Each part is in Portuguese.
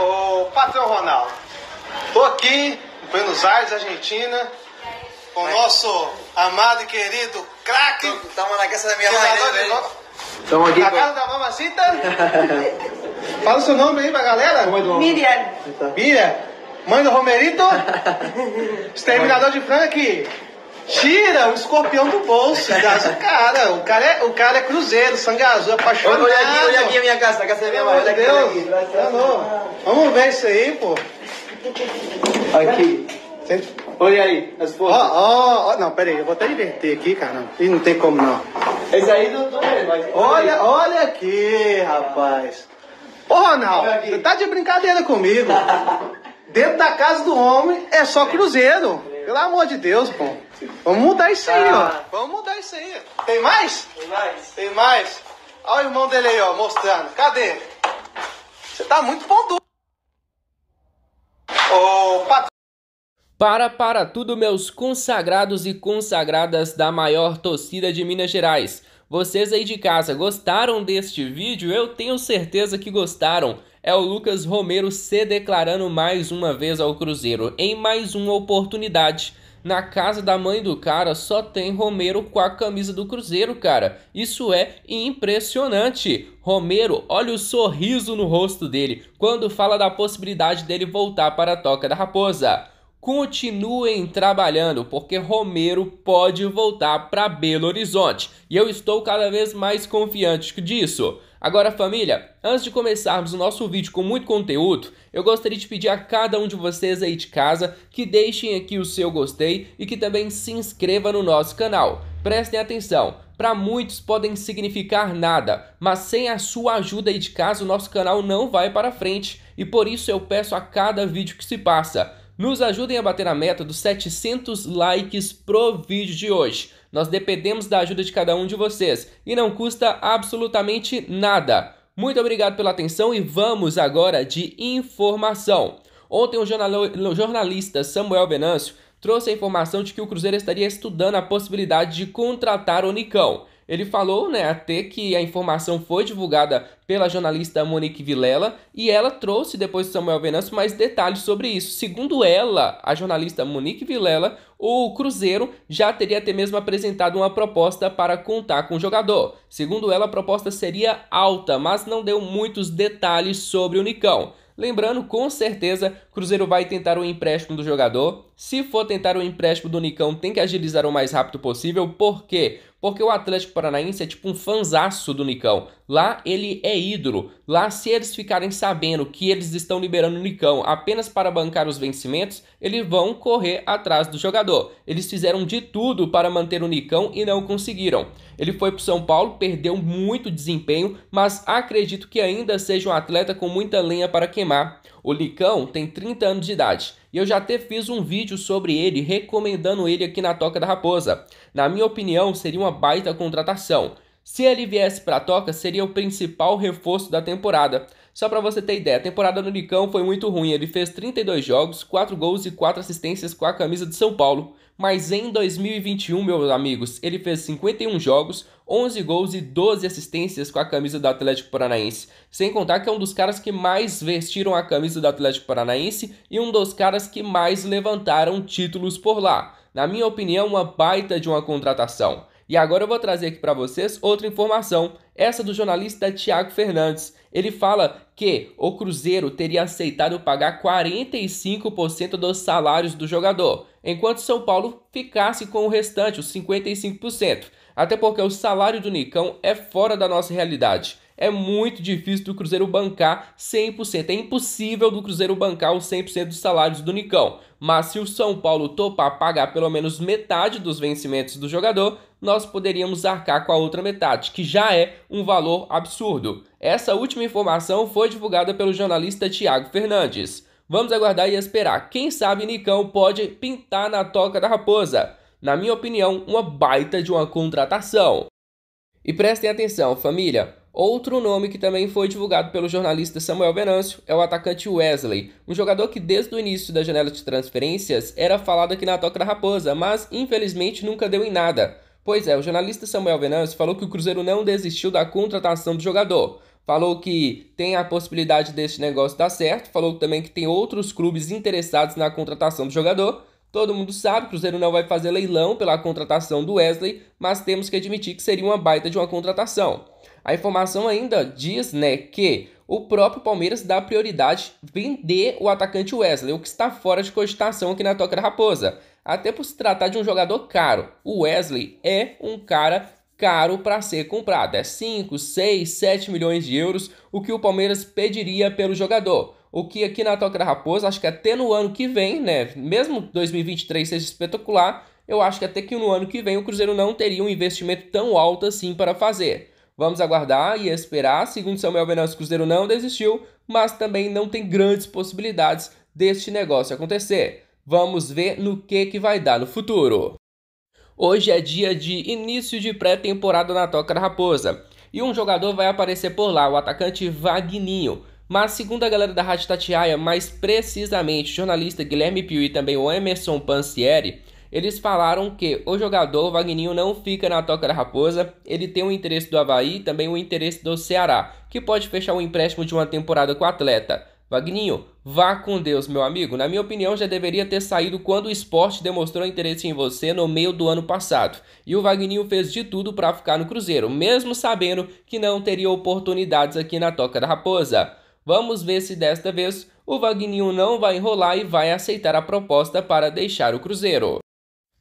Ô, patrão Ronaldo, tô aqui em Buenos Aires, Argentina, com o nosso amado e querido craque. Estamos na casa da minha mãe, né, Estamos aqui. Na casa da mamacita. Fala o seu nome aí pra galera. É é Miriam. Miriam, mãe do Romerito. Exterminador de Frank. Tira o escorpião do bolso, gás o cara. O cara é, o cara é cruzeiro, sangue azul, é apaixonado. Olha aqui, olha aqui a minha casa, a casa é minha mãe. Olha aqui, aqui. Vamos ver isso aí, pô. Aqui. Olha aí, as fotos. Ó, ó, ó, não, peraí, eu vou até inverter aqui, cara. E não tem como não. Esse aí não tô vendo, Olha, olha aqui, rapaz. Ô, Ronaldo, você tá de brincadeira comigo. Dentro da casa do homem é só cruzeiro. Pelo amor de Deus, pô. Vamos mudar isso aí, ah. ó. Tá. Vamos mudar isso aí. Tem mais? Tem mais. Tem mais. Olha o irmão dele aí, ó, mostrando. Cadê? Você tá muito pão duro. Ô, patrão. Para para tudo, meus consagrados e consagradas da maior torcida de Minas Gerais. Vocês aí de casa gostaram deste vídeo? Eu tenho certeza que gostaram é o Lucas Romero se declarando mais uma vez ao Cruzeiro. Em mais uma oportunidade. Na casa da mãe do cara só tem Romero com a camisa do Cruzeiro, cara. Isso é impressionante. Romero, olha o sorriso no rosto dele quando fala da possibilidade dele voltar para a Toca da Raposa. Continuem trabalhando, porque Romero pode voltar para Belo Horizonte e eu estou cada vez mais confiante disso. Agora, família, antes de começarmos o nosso vídeo com muito conteúdo, eu gostaria de pedir a cada um de vocês aí de casa que deixem aqui o seu gostei e que também se inscreva no nosso canal. Prestem atenção, para muitos podem significar nada, mas sem a sua ajuda aí de casa o nosso canal não vai para frente e por isso eu peço a cada vídeo que se passa nos ajudem a bater a meta dos 700 likes pro vídeo de hoje. Nós dependemos da ajuda de cada um de vocês e não custa absolutamente nada. Muito obrigado pela atenção e vamos agora de informação. Ontem o jornalista Samuel Venâncio trouxe a informação de que o Cruzeiro estaria estudando a possibilidade de contratar o Nicão. Ele falou né, até que a informação foi divulgada pela jornalista Monique Vilela e ela trouxe depois de Samuel Venâncio mais detalhes sobre isso. Segundo ela, a jornalista Monique Vilela, o Cruzeiro já teria até mesmo apresentado uma proposta para contar com o jogador. Segundo ela, a proposta seria alta, mas não deu muitos detalhes sobre o Nicão. Lembrando, com certeza, Cruzeiro vai tentar o empréstimo do jogador, se for tentar o empréstimo do Nicão, tem que agilizar o mais rápido possível. Por quê? Porque o Atlético Paranaense é tipo um fanzaço do Nicão. Lá ele é ídolo. Lá, se eles ficarem sabendo que eles estão liberando o Nicão apenas para bancar os vencimentos, eles vão correr atrás do jogador. Eles fizeram de tudo para manter o Nicão e não conseguiram. Ele foi para São Paulo, perdeu muito desempenho, mas acredito que ainda seja um atleta com muita lenha para queimar. O Licão tem 30 anos de idade e eu já até fiz um vídeo sobre ele recomendando ele aqui na Toca da Raposa. Na minha opinião, seria uma baita contratação. Se ele viesse para a Toca, seria o principal reforço da temporada, só para você ter ideia, a temporada do Nicão foi muito ruim. Ele fez 32 jogos, 4 gols e 4 assistências com a camisa de São Paulo. Mas em 2021, meus amigos, ele fez 51 jogos, 11 gols e 12 assistências com a camisa do Atlético Paranaense. Sem contar que é um dos caras que mais vestiram a camisa do Atlético Paranaense e um dos caras que mais levantaram títulos por lá. Na minha opinião, uma baita de uma contratação. E agora eu vou trazer aqui para vocês outra informação. Essa do jornalista Tiago Fernandes. Ele fala que o Cruzeiro teria aceitado pagar 45% dos salários do jogador, enquanto São Paulo ficasse com o restante, os 55%. Até porque o salário do Nicão é fora da nossa realidade é muito difícil do Cruzeiro bancar 100%. É impossível do Cruzeiro bancar os 100% dos salários do Nicão. Mas se o São Paulo topar pagar pelo menos metade dos vencimentos do jogador, nós poderíamos arcar com a outra metade, que já é um valor absurdo. Essa última informação foi divulgada pelo jornalista Tiago Fernandes. Vamos aguardar e esperar. Quem sabe Nicão pode pintar na toca da raposa. Na minha opinião, uma baita de uma contratação. E prestem atenção, família. Outro nome que também foi divulgado pelo jornalista Samuel Venâncio é o atacante Wesley, um jogador que desde o início da janela de transferências era falado aqui na Toca da Raposa, mas infelizmente nunca deu em nada. Pois é, o jornalista Samuel Venâncio falou que o Cruzeiro não desistiu da contratação do jogador. Falou que tem a possibilidade deste negócio dar certo, falou também que tem outros clubes interessados na contratação do jogador, Todo mundo sabe, o Cruzeiro não vai fazer leilão pela contratação do Wesley, mas temos que admitir que seria uma baita de uma contratação. A informação ainda diz né, que o próprio Palmeiras dá prioridade vender o atacante Wesley, o que está fora de cogitação aqui na Toca da Raposa. Até por se tratar de um jogador caro. O Wesley é um cara caro para ser comprado. É 5, 6, 7 milhões de euros o que o Palmeiras pediria pelo jogador. O que aqui na Toca da Raposa, acho que até no ano que vem, né? Mesmo 2023 seja espetacular, eu acho que até que no ano que vem o Cruzeiro não teria um investimento tão alto assim para fazer. Vamos aguardar e esperar. Segundo Samuel Venâncio, o Cruzeiro não desistiu, mas também não tem grandes possibilidades deste negócio acontecer. Vamos ver no que, que vai dar no futuro. Hoje é dia de início de pré-temporada na Toca da Raposa. E um jogador vai aparecer por lá, o atacante Vagninho. Mas segundo a galera da Rádio Tatiaia, mais precisamente o jornalista Guilherme Pio e também o Emerson Pansieri, eles falaram que o jogador Wagninho não fica na Toca da Raposa, ele tem o interesse do Havaí e também o interesse do Ceará, que pode fechar um empréstimo de uma temporada com o atleta. Wagninho, vá com Deus, meu amigo. Na minha opinião, já deveria ter saído quando o esporte demonstrou interesse em você no meio do ano passado. E o Wagninho fez de tudo para ficar no Cruzeiro, mesmo sabendo que não teria oportunidades aqui na Toca da Raposa. Vamos ver se desta vez o Wagninho não vai enrolar e vai aceitar a proposta para deixar o Cruzeiro.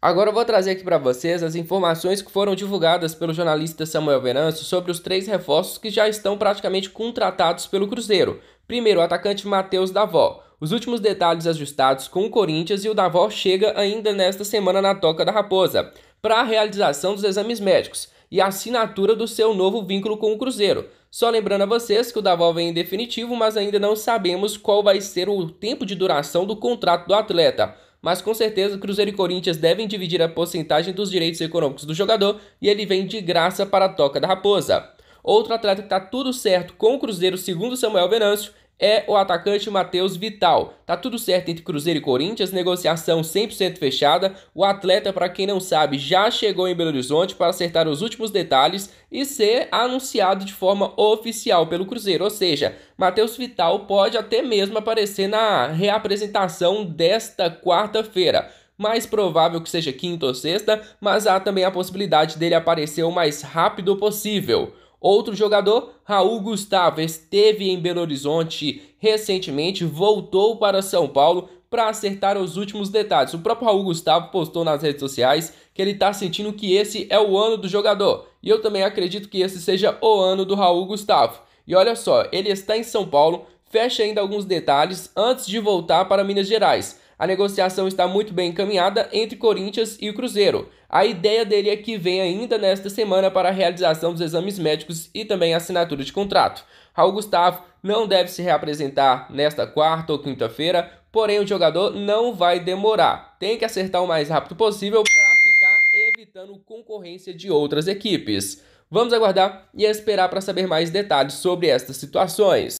Agora eu vou trazer aqui para vocês as informações que foram divulgadas pelo jornalista Samuel Venâncio sobre os três reforços que já estão praticamente contratados pelo Cruzeiro. Primeiro, o atacante Matheus Davó. Os últimos detalhes ajustados com o Corinthians e o Davó chega ainda nesta semana na Toca da Raposa para a realização dos exames médicos e a assinatura do seu novo vínculo com o Cruzeiro. Só lembrando a vocês que o Davó vem em definitivo, mas ainda não sabemos qual vai ser o tempo de duração do contrato do atleta mas com certeza Cruzeiro e Corinthians devem dividir a porcentagem dos direitos econômicos do jogador e ele vem de graça para a Toca da Raposa. Outro atleta que está tudo certo com o Cruzeiro, segundo Samuel Venâncio, é o atacante Matheus Vital. Tá tudo certo entre Cruzeiro e Corinthians, negociação 100% fechada. O atleta, para quem não sabe, já chegou em Belo Horizonte para acertar os últimos detalhes e ser anunciado de forma oficial pelo Cruzeiro. Ou seja, Matheus Vital pode até mesmo aparecer na reapresentação desta quarta-feira mais provável que seja quinta ou sexta, mas há também a possibilidade dele aparecer o mais rápido possível. Outro jogador, Raul Gustavo, esteve em Belo Horizonte recentemente, voltou para São Paulo para acertar os últimos detalhes. O próprio Raul Gustavo postou nas redes sociais que ele está sentindo que esse é o ano do jogador. E eu também acredito que esse seja o ano do Raul Gustavo. E olha só, ele está em São Paulo, fecha ainda alguns detalhes antes de voltar para Minas Gerais. A negociação está muito bem encaminhada entre Corinthians e o Cruzeiro. A ideia dele é que venha ainda nesta semana para a realização dos exames médicos e também a assinatura de contrato. Raul Gustavo não deve se reapresentar nesta quarta ou quinta-feira, porém o jogador não vai demorar. Tem que acertar o mais rápido possível para ficar evitando concorrência de outras equipes. Vamos aguardar e esperar para saber mais detalhes sobre estas situações.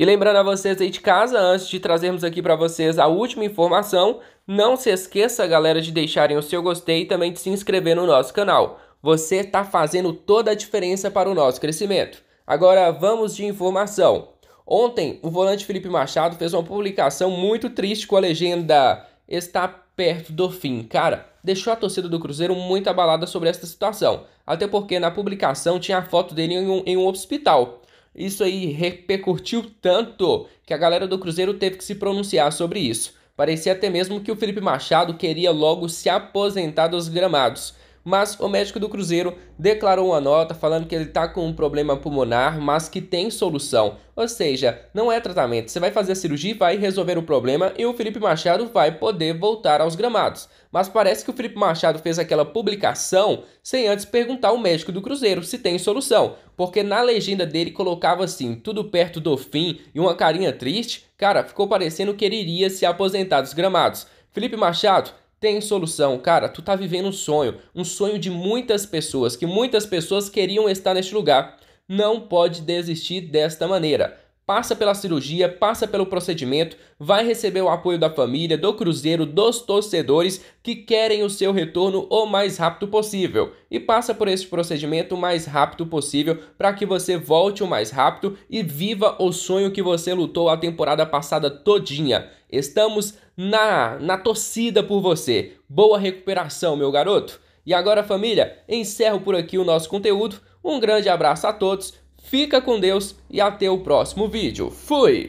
E lembrando a vocês aí de casa, antes de trazermos aqui para vocês a última informação, não se esqueça, galera, de deixarem o seu gostei e também de se inscrever no nosso canal. Você está fazendo toda a diferença para o nosso crescimento. Agora vamos de informação. Ontem, o volante Felipe Machado fez uma publicação muito triste com a legenda Está perto do fim. Cara, deixou a torcida do Cruzeiro muito abalada sobre esta situação. Até porque na publicação tinha a foto dele em um, em um hospital. Isso aí repercutiu tanto que a galera do Cruzeiro teve que se pronunciar sobre isso. Parecia até mesmo que o Felipe Machado queria logo se aposentar dos gramados mas o médico do Cruzeiro declarou uma nota falando que ele está com um problema pulmonar, mas que tem solução. Ou seja, não é tratamento. Você vai fazer a cirurgia, vai resolver o problema e o Felipe Machado vai poder voltar aos gramados. Mas parece que o Felipe Machado fez aquela publicação sem antes perguntar ao médico do Cruzeiro se tem solução, porque na legenda dele colocava assim, tudo perto do fim e uma carinha triste. Cara, ficou parecendo que ele iria se aposentar dos gramados. Felipe Machado tem solução. Cara, tu tá vivendo um sonho, um sonho de muitas pessoas, que muitas pessoas queriam estar neste lugar. Não pode desistir desta maneira passa pela cirurgia, passa pelo procedimento, vai receber o apoio da família, do Cruzeiro, dos torcedores que querem o seu retorno o mais rápido possível. E passa por esse procedimento o mais rápido possível para que você volte o mais rápido e viva o sonho que você lutou a temporada passada todinha. Estamos na na torcida por você. Boa recuperação, meu garoto. E agora, família, encerro por aqui o nosso conteúdo. Um grande abraço a todos. Fica com Deus e até o próximo vídeo. Fui!